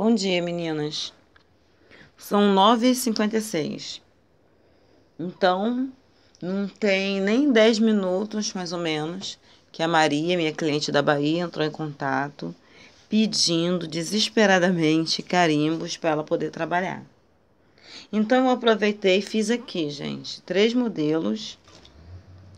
Bom dia, meninas. São 9h56. Então, não tem nem 10 minutos, mais ou menos, que a Maria, minha cliente da Bahia, entrou em contato pedindo desesperadamente carimbos para ela poder trabalhar. Então eu aproveitei e fiz aqui, gente, três modelos,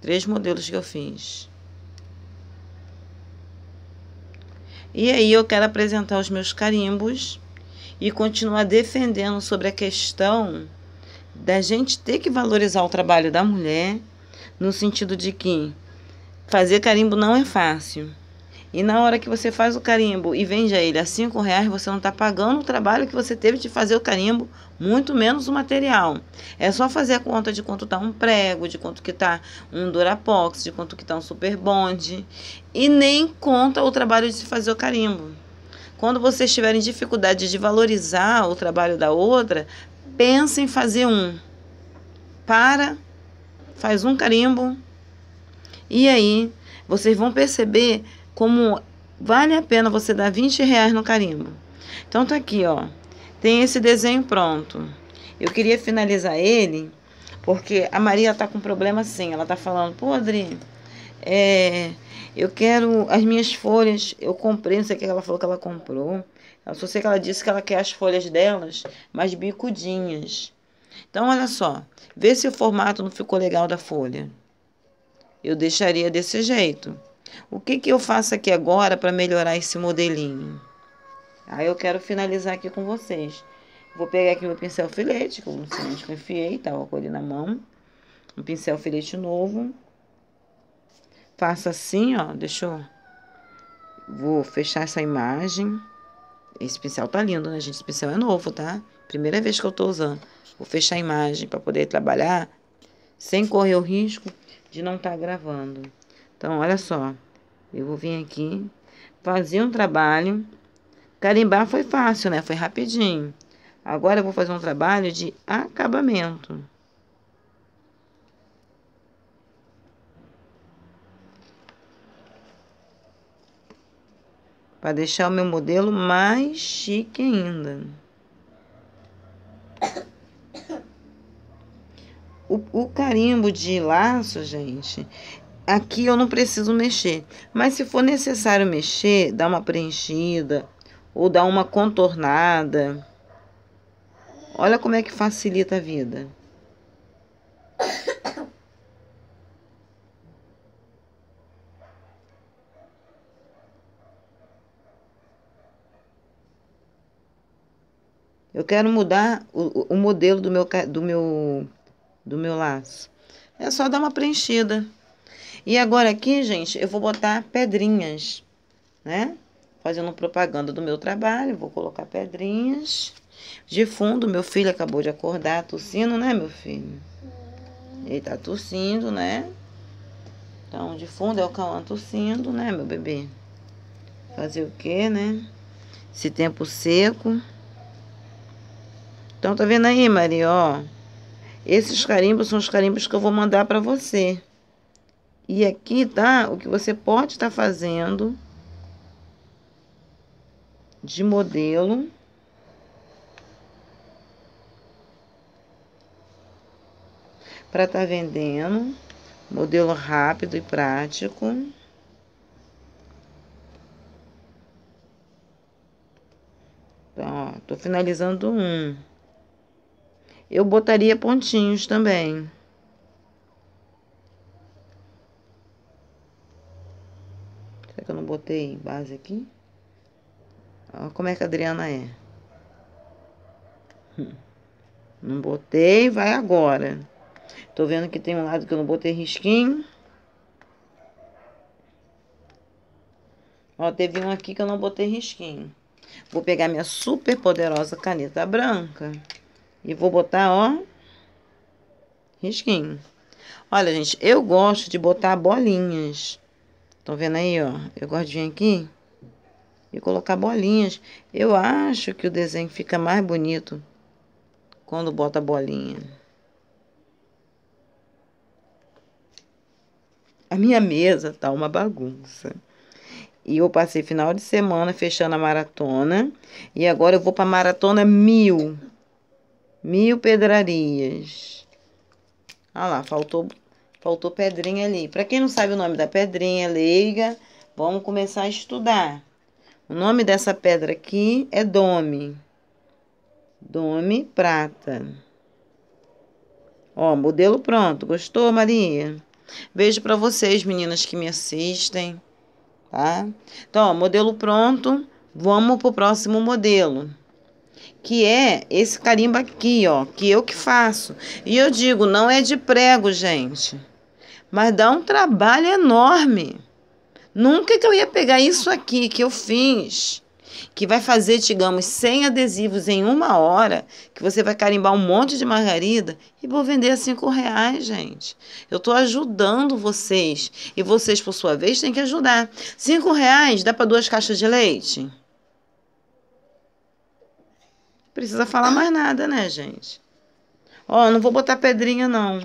três modelos que eu fiz. E aí eu quero apresentar os meus carimbos e continuar defendendo sobre a questão da gente ter que valorizar o trabalho da mulher, no sentido de que fazer carimbo não é fácil. E na hora que você faz o carimbo e vende a ele a cinco reais, você não está pagando o trabalho que você teve de fazer o carimbo, muito menos o material. É só fazer a conta de quanto está um prego, de quanto que está um durapox, de quanto que está um super bonde. E nem conta o trabalho de se fazer o carimbo. Quando vocês tiverem dificuldade de valorizar o trabalho da outra, pensem em fazer um. Para, faz um carimbo. E aí, vocês vão perceber como vale a pena você dar 20 reais no carimbo. Então tá aqui, ó. Tem esse desenho pronto. Eu queria finalizar ele, porque a Maria tá com problema sim. Ela tá falando, pô, Adri, é, eu quero as minhas folhas. Eu comprei, não sei o que ela falou que ela comprou. Eu só sei que ela disse que ela quer as folhas delas, mas bicudinhas. Então, olha só. Vê se o formato não ficou legal da folha. Eu deixaria desse jeito. O que, que eu faço aqui agora para melhorar esse modelinho? Aí eu quero finalizar aqui com vocês. Vou pegar aqui meu pincel filete, como vocês confiei, tava tá, com ele na mão. Um pincel filete novo. Faço assim, ó, deixa eu... Vou fechar essa imagem. Esse pincel tá lindo, né, gente? Esse pincel é novo, tá? Primeira vez que eu tô usando. Vou fechar a imagem para poder trabalhar sem correr o risco de não estar tá gravando. Então, olha só. Eu vou vir aqui, fazer um trabalho. Carimbar foi fácil, né? Foi rapidinho. Agora eu vou fazer um trabalho de acabamento. Para deixar o meu modelo mais chique ainda. O, o carimbo de laço, gente, Aqui eu não preciso mexer, mas se for necessário mexer, dar uma preenchida ou dar uma contornada. Olha como é que facilita a vida. Eu quero mudar o, o modelo do meu, do, meu, do meu laço. É só dar uma preenchida. E agora aqui, gente, eu vou botar pedrinhas, né? Fazendo propaganda do meu trabalho, vou colocar pedrinhas. De fundo, meu filho acabou de acordar, tossindo, né, meu filho? Ele tá tossindo, né? Então, de fundo é o Cauã tossindo, né, meu bebê? Fazer o quê, né? Esse tempo seco. Então, tá vendo aí, Maria, ó? Esses carimbos são os carimbos que eu vou mandar para você. E aqui tá o que você pode estar tá fazendo de modelo. Para estar tá vendendo, modelo rápido e prático. Então, ó, tô finalizando um. Eu botaria pontinhos também. botei base aqui. Olha como é que a Adriana é. Hum. Não botei, vai agora. Tô vendo que tem um lado que eu não botei risquinho. Ó, teve um aqui que eu não botei risquinho. Vou pegar minha super poderosa caneta branca e vou botar, ó, risquinho. Olha, gente, eu gosto de botar bolinhas. Estão vendo aí, ó? Eu gosto de vir aqui e colocar bolinhas. Eu acho que o desenho fica mais bonito quando bota bolinha. A minha mesa tá uma bagunça. E eu passei final de semana fechando a maratona. E agora eu vou pra maratona mil. Mil pedrarias. Ah lá, faltou Faltou pedrinha ali. Para quem não sabe o nome da pedrinha, leiga, vamos começar a estudar. O nome dessa pedra aqui é dome. Dome prata. Ó, modelo pronto. Gostou, Maria? Beijo para vocês, meninas que me assistem, tá? Então, ó, modelo pronto. Vamos pro próximo modelo que é esse carimbo aqui, ó, que eu que faço. E eu digo, não é de prego, gente, mas dá um trabalho enorme. Nunca que eu ia pegar isso aqui que eu fiz, que vai fazer, digamos, 100 adesivos em uma hora, que você vai carimbar um monte de margarida e vou vender a 5 reais, gente. Eu estou ajudando vocês e vocês, por sua vez, têm que ajudar. 5 reais dá para duas caixas de leite? Precisa falar mais nada, né, gente? Ó, não vou botar pedrinha, não.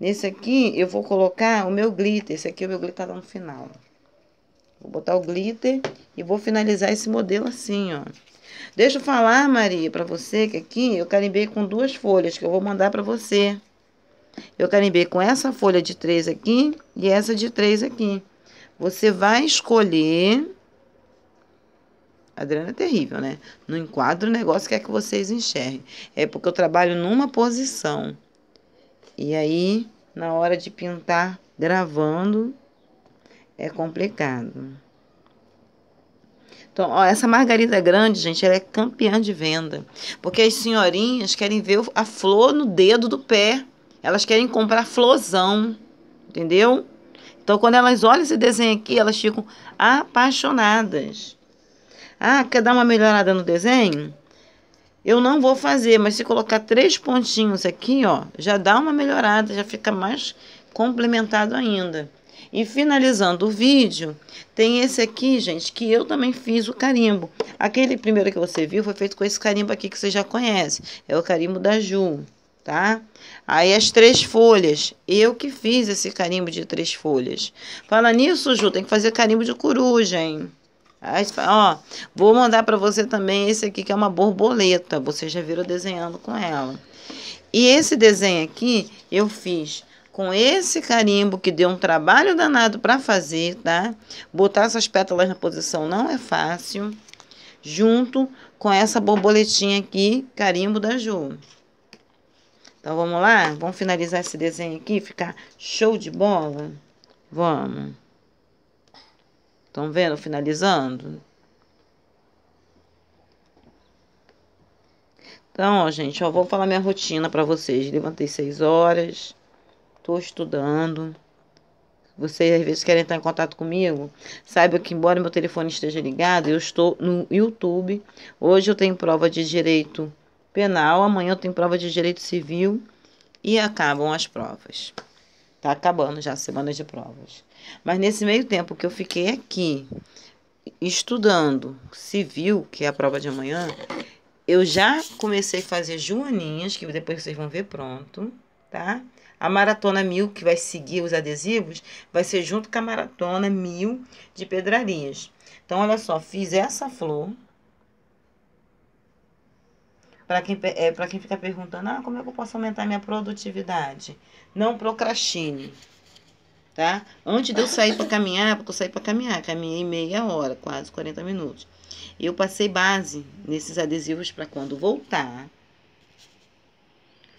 Nesse aqui, eu vou colocar o meu glitter. Esse aqui é o meu glitter tá no final. Vou botar o glitter e vou finalizar esse modelo assim, ó. Deixa eu falar, Maria, pra você que aqui eu carimbei com duas folhas que eu vou mandar pra você. Eu carimbei com essa folha de três aqui e essa de três aqui. Você vai escolher Adriana é terrível, né? Não enquadra o negócio quer que vocês enxerguem. É porque eu trabalho numa posição. E aí, na hora de pintar gravando, é complicado. Então, ó, essa margarida grande, gente, ela é campeã de venda. Porque as senhorinhas querem ver a flor no dedo do pé. Elas querem comprar florzão, entendeu? Então, quando elas olham esse desenho aqui, elas ficam apaixonadas. Ah, quer dar uma melhorada no desenho? Eu não vou fazer, mas se colocar três pontinhos aqui, ó, já dá uma melhorada, já fica mais complementado ainda. E finalizando o vídeo, tem esse aqui, gente, que eu também fiz o carimbo. Aquele primeiro que você viu foi feito com esse carimbo aqui que você já conhece. É o carimbo da Ju, tá? Aí as três folhas. Eu que fiz esse carimbo de três folhas. Fala nisso, Ju, tem que fazer carimbo de coruja, hein? ó, vou mandar para você também esse aqui que é uma borboleta. Você já virou desenhando com ela. E esse desenho aqui eu fiz com esse carimbo que deu um trabalho danado para fazer, tá? Botar essas pétalas na posição não é fácil. Junto com essa borboletinha aqui, carimbo da Ju. Então vamos lá? Vamos finalizar esse desenho aqui, ficar show de bola? Vamos. Estão vendo? Finalizando. Então, ó, gente, ó, vou falar minha rotina para vocês. Levantei 6 horas, tô estudando. Vocês às vezes querem entrar em contato comigo, saiba que embora meu telefone esteja ligado, eu estou no YouTube. Hoje eu tenho prova de direito penal, amanhã eu tenho prova de direito civil e acabam as provas. Tá acabando já a semana de provas. Mas nesse meio tempo que eu fiquei aqui estudando civil, que é a prova de amanhã, eu já comecei a fazer joaninhas, que depois vocês vão ver pronto, tá? A maratona mil, que vai seguir os adesivos, vai ser junto com a maratona mil de pedrarias. Então, olha só, fiz essa flor para quem, é, quem fica perguntando, ah, como é que eu posso aumentar minha produtividade? Não procrastine. Tá? Antes de eu sair para caminhar, porque eu saí para caminhar, caminhei meia hora, quase 40 minutos. Eu passei base nesses adesivos para quando voltar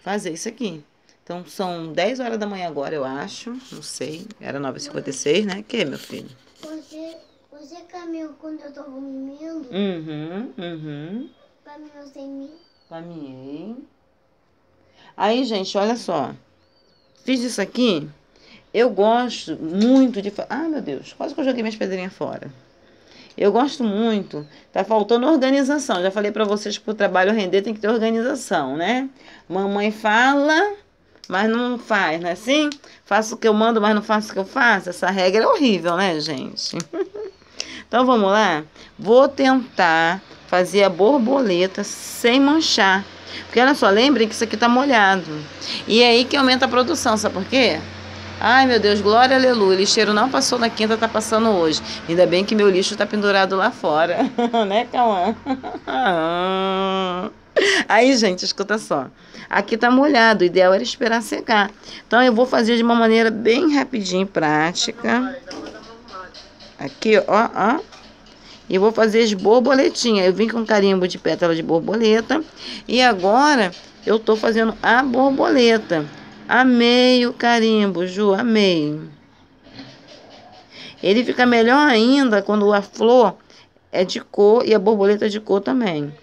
fazer isso aqui. Então são 10 horas da manhã agora, eu acho, não sei, era 9h56, né? Que, meu filho? Você, você caminhou quando eu tô dormindo? Uhum, uhum. Caminhou sem mim? Caminhei. Aí, gente, olha só. Fiz isso aqui. Eu gosto muito de. Ah, meu Deus, quase que eu joguei minhas pedrinhas fora. Eu gosto muito. Tá faltando organização. Já falei para vocês que o trabalho render tem que ter organização, né? Mamãe fala, mas não faz, não é assim? Faço o que eu mando, mas não faço o que eu faço. Essa regra é horrível, né, gente? então vamos lá. Vou tentar fazer a borboleta sem manchar. Porque olha só, lembrem que isso aqui tá molhado. E é aí que aumenta a produção, sabe por quê? Ai meu Deus, glória, aleluia. O lixeiro não passou na quinta, tá passando hoje. Ainda bem que meu lixo tá pendurado lá fora. né, Cauã? Aí, gente, escuta só. Aqui tá molhado, o ideal era esperar secar. Então eu vou fazer de uma maneira bem rapidinho, e prática. Aqui, ó, ó. E vou fazer as borboletinhas. Eu vim com carimbo de pétala de borboleta. E agora eu tô fazendo a borboleta. Amei o carimbo, Ju, amei. Ele fica melhor ainda quando a flor é de cor e a borboleta é de cor também.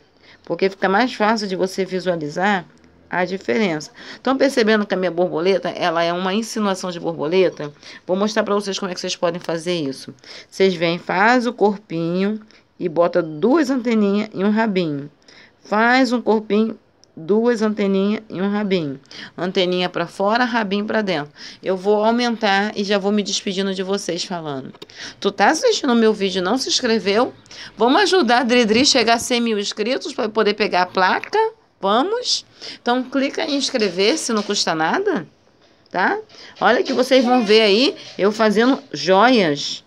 Porque fica mais fácil de você visualizar a diferença. Estão percebendo que a minha borboleta, ela é uma insinuação de borboleta? Vou mostrar para vocês como é que vocês podem fazer isso. Vocês vêm, faz o corpinho e bota duas anteninhas e um rabinho. Faz um corpinho, duas anteninhas e um rabinho. Anteninha para fora, rabinho para dentro. Eu vou aumentar e já vou me despedindo de vocês falando. Tu tá assistindo o meu vídeo não se inscreveu? Vamos ajudar a Dridri chegar a 100 mil inscritos para poder pegar a placa? Vamos? Então clica em inscrever-se, não custa nada, tá? Olha que vocês vão ver aí eu fazendo joias.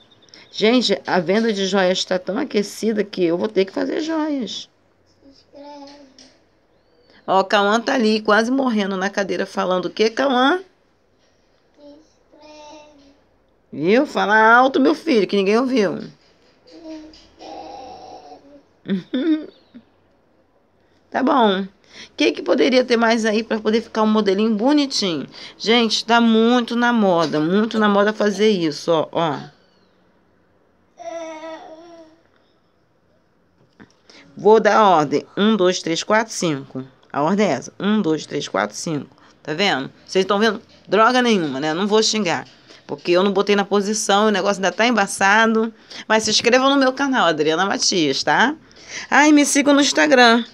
Gente, a venda de joias está tão aquecida que eu vou ter que fazer joias. Ó, Cauã tá ali, quase morrendo na cadeira, falando o que, Cauã? Viu? Fala alto, meu filho, que ninguém ouviu. tá bom. O que, que poderia ter mais aí para poder ficar um modelinho bonitinho? Gente, está muito na moda, muito na moda fazer isso, ó, ó. Vou dar a ordem. 1, 2, 3, 4, 5. A ordem é essa. 1, 2, 3, 4, 5. Tá vendo? Vocês estão vendo? Droga nenhuma, né? Não vou xingar. Porque eu não botei na posição, o negócio ainda tá embaçado. Mas se inscrevam no meu canal, Adriana Matias, tá? Ah, e me sigam no Instagram.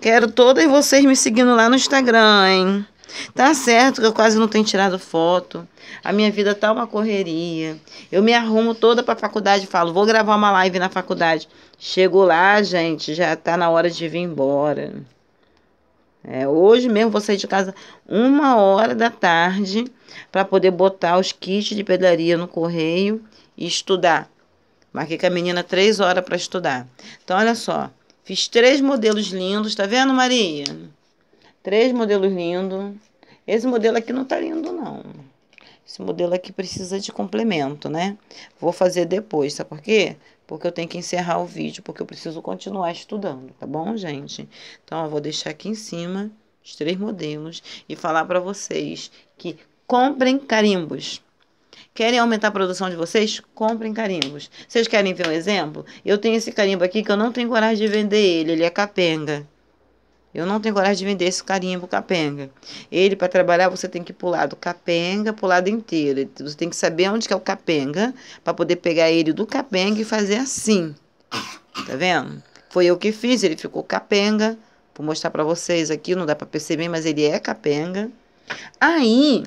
Quero todas vocês me seguindo lá no Instagram, hein? Tá certo que eu quase não tenho tirado foto. A minha vida tá uma correria. Eu me arrumo toda pra faculdade, e falo, vou gravar uma live na faculdade. Chego lá, gente, já tá na hora de vir embora. É, hoje mesmo vou sair de casa uma hora da tarde para poder botar os kits de pedaria no correio e estudar. Marquei com a menina três horas para estudar. Então, olha só, Fiz três modelos lindos, tá vendo, Maria? Três modelos lindos. Esse modelo aqui não tá lindo, não. Esse modelo aqui precisa de complemento, né? Vou fazer depois, sabe por quê? Porque eu tenho que encerrar o vídeo, porque eu preciso continuar estudando, tá bom, gente? Então, eu vou deixar aqui em cima os três modelos e falar para vocês que comprem carimbos. Querem aumentar a produção de vocês? Comprem carimbos. Vocês querem ver um exemplo? Eu tenho esse carimbo aqui que eu não tenho coragem de vender ele, ele é capenga. Eu não tenho coragem de vender esse carimbo capenga. Ele, para trabalhar, você tem que pular do capenga para o lado inteiro. Você tem que saber onde que é o capenga para poder pegar ele do capenga e fazer assim. Tá vendo? Foi eu que fiz, ele ficou capenga. Vou mostrar para vocês aqui, não dá para perceber, mas ele é capenga. Aí,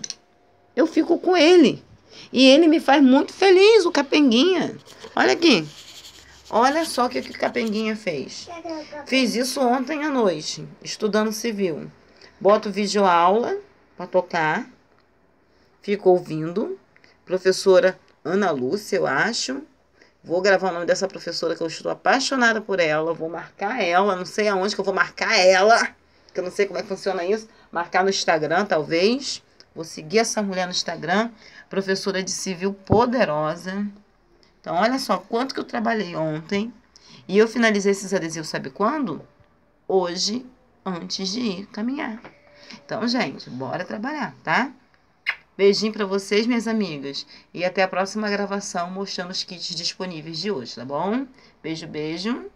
eu fico com ele. E ele me faz muito feliz, o Capenguinha. Olha aqui. Olha só o que, que o Capenguinha fez. Fiz isso ontem à noite, estudando civil. Boto vídeo aula para tocar. Fico ouvindo. Professora Ana Lúcia, eu acho. Vou gravar o nome dessa professora que eu estou apaixonada por ela. Vou marcar ela. Não sei aonde que eu vou marcar ela. Que eu não sei como é que funciona isso. Marcar no Instagram, talvez. Vou seguir essa mulher no Instagram, professora de civil poderosa. Então, olha só quanto que eu trabalhei ontem. E eu finalizei esses adesivos, sabe quando? Hoje, antes de ir caminhar. Então, gente, bora trabalhar, tá? Beijinho para vocês, minhas amigas. E até a próxima gravação mostrando os kits disponíveis de hoje, tá bom? Beijo, beijo.